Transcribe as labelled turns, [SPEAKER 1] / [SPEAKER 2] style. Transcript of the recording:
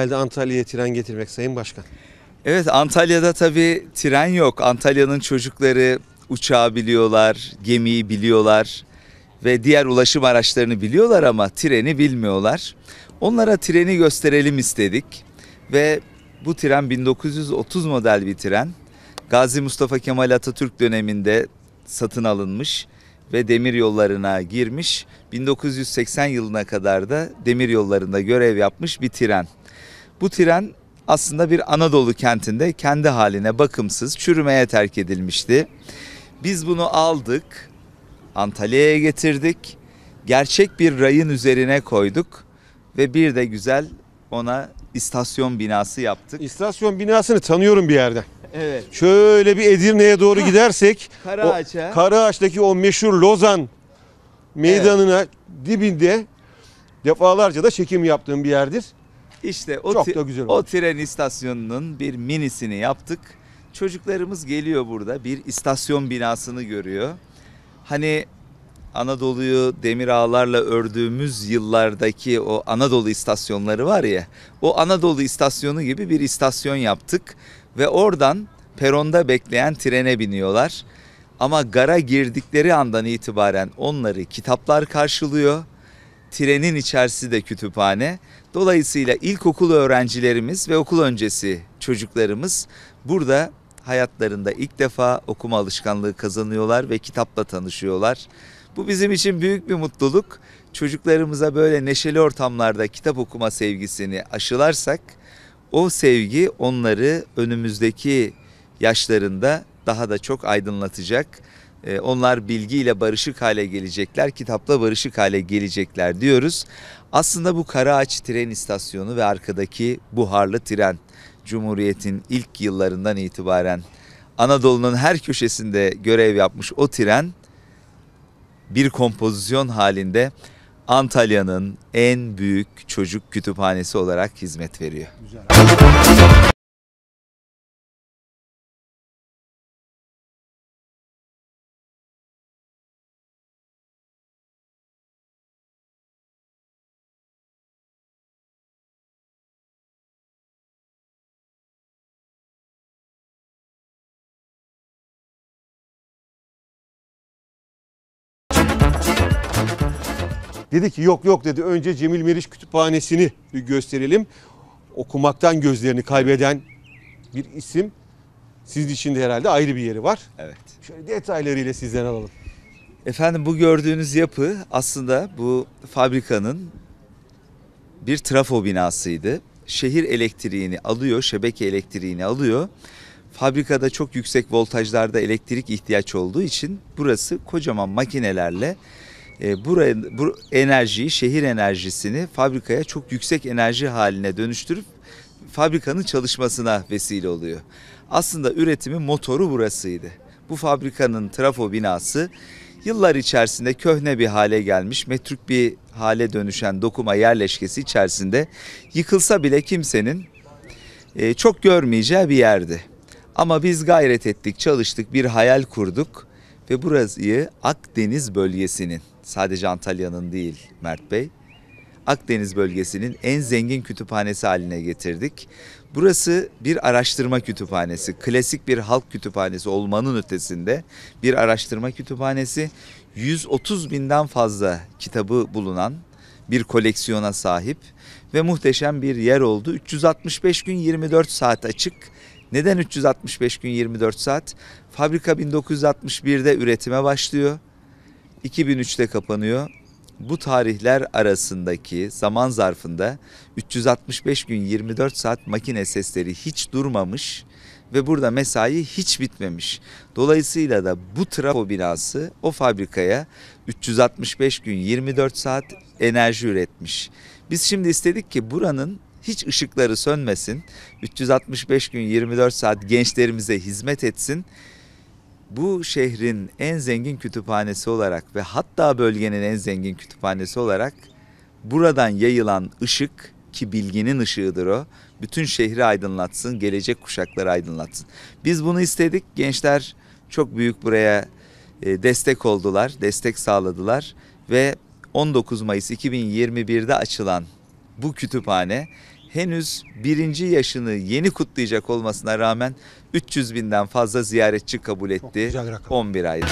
[SPEAKER 1] Geldi Antalya'ya tren getirmek Sayın Başkan. Evet Antalya'da tabii tren yok. Antalya'nın çocukları uçağı biliyorlar, gemiyi biliyorlar ve diğer ulaşım araçlarını biliyorlar ama treni bilmiyorlar. Onlara treni gösterelim istedik ve bu tren 1930 model bir tren. Gazi Mustafa Kemal Atatürk döneminde satın alınmış ve demir yollarına girmiş. 1980 yılına kadar da demir yollarında görev yapmış bir tren. Bu tren aslında bir Anadolu kentinde kendi haline bakımsız çürümeye terk edilmişti. Biz bunu aldık, Antalya'ya getirdik, gerçek bir rayın üzerine koyduk ve bir de güzel ona istasyon binası yaptık. İstasyon binasını tanıyorum bir yerden. Evet. Şöyle bir Edirne'ye doğru Hah, gidersek Karaağaç'a. O, Karaağaç'taki o meşhur Lozan meydanına evet. dibinde defalarca da çekim yaptığım bir yerdir. İşte o, Çok da güzel o tren istasyonunun bir minisini yaptık. Çocuklarımız geliyor burada bir istasyon binasını görüyor. Hani Anadolu'yu demir ağlarla ördüğümüz yıllardaki o Anadolu istasyonları var ya. O Anadolu istasyonu gibi bir istasyon yaptık ve oradan peronda bekleyen trene biniyorlar. Ama gara girdikleri andan itibaren onları kitaplar karşılıyor. Trenin içerisi de kütüphane. Dolayısıyla ilkokul öğrencilerimiz ve okul öncesi çocuklarımız burada hayatlarında ilk defa okuma alışkanlığı kazanıyorlar ve kitapla tanışıyorlar. Bu bizim için büyük bir mutluluk. Çocuklarımıza böyle neşeli ortamlarda kitap okuma sevgisini aşılarsak o sevgi onları önümüzdeki yaşlarında daha da çok aydınlatacak. E, onlar bilgiyle barışık hale gelecekler, kitapla barışık hale gelecekler diyoruz. Aslında bu Karaağaç tren istasyonu ve arkadaki buharlı tren Cumhuriyet'in ilk yıllarından itibaren Anadolu'nun her köşesinde görev yapmış o tren bir kompozisyon halinde Antalya'nın en büyük çocuk kütüphanesi olarak hizmet veriyor. Güzel. Dedi ki yok yok dedi önce Cemil Meriç Kütüphanesi'ni gösterelim. Okumaktan gözlerini kaybeden bir isim. Sizin için de herhalde ayrı bir yeri var. Evet. Şöyle detaylarıyla sizden alalım. Efendim bu gördüğünüz yapı aslında bu fabrikanın bir trafo binasıydı. Şehir elektriğini alıyor, şebeke elektriğini alıyor. Fabrikada çok yüksek voltajlarda elektrik ihtiyaç olduğu için burası kocaman makinelerle e, buraya, bu enerjiyi, şehir enerjisini fabrikaya çok yüksek enerji haline dönüştürüp fabrikanın çalışmasına vesile oluyor. Aslında üretimin motoru burasıydı. Bu fabrikanın trafo binası yıllar içerisinde köhne bir hale gelmiş, metruk bir hale dönüşen dokuma yerleşkesi içerisinde yıkılsa bile kimsenin e, çok görmeyeceği bir yerdi. Ama biz gayret ettik, çalıştık, bir hayal kurduk ve burayı Akdeniz bölgesinin, sadece Antalya'nın değil Mert Bey, Akdeniz bölgesinin en zengin kütüphanesi haline getirdik. Burası bir araştırma kütüphanesi, klasik bir halk kütüphanesi olmanın ötesinde bir araştırma kütüphanesi. 130 binden fazla kitabı bulunan bir koleksiyona sahip ve muhteşem bir yer oldu. 365 gün 24 saat açık neden 365 gün 24 saat? Fabrika 1961'de üretime başlıyor. 2003'te kapanıyor. Bu tarihler arasındaki zaman zarfında 365 gün 24 saat makine sesleri hiç durmamış ve burada mesai hiç bitmemiş. Dolayısıyla da bu trafo binası o fabrikaya 365 gün 24 saat enerji üretmiş. Biz şimdi istedik ki buranın hiç ışıkları sönmesin. 365 gün 24 saat gençlerimize hizmet etsin. Bu şehrin en zengin kütüphanesi olarak ve hatta bölgenin en zengin kütüphanesi olarak buradan yayılan ışık ki bilginin ışığıdır o. Bütün şehri aydınlatsın, gelecek kuşakları aydınlatsın. Biz bunu istedik. Gençler çok büyük buraya e, destek oldular, destek sağladılar ve 19 Mayıs 2021'de açılan bu kütüphane henüz birinci yaşını yeni kutlayacak olmasına rağmen 300 binden fazla ziyaretçi kabul etti 11 ayda.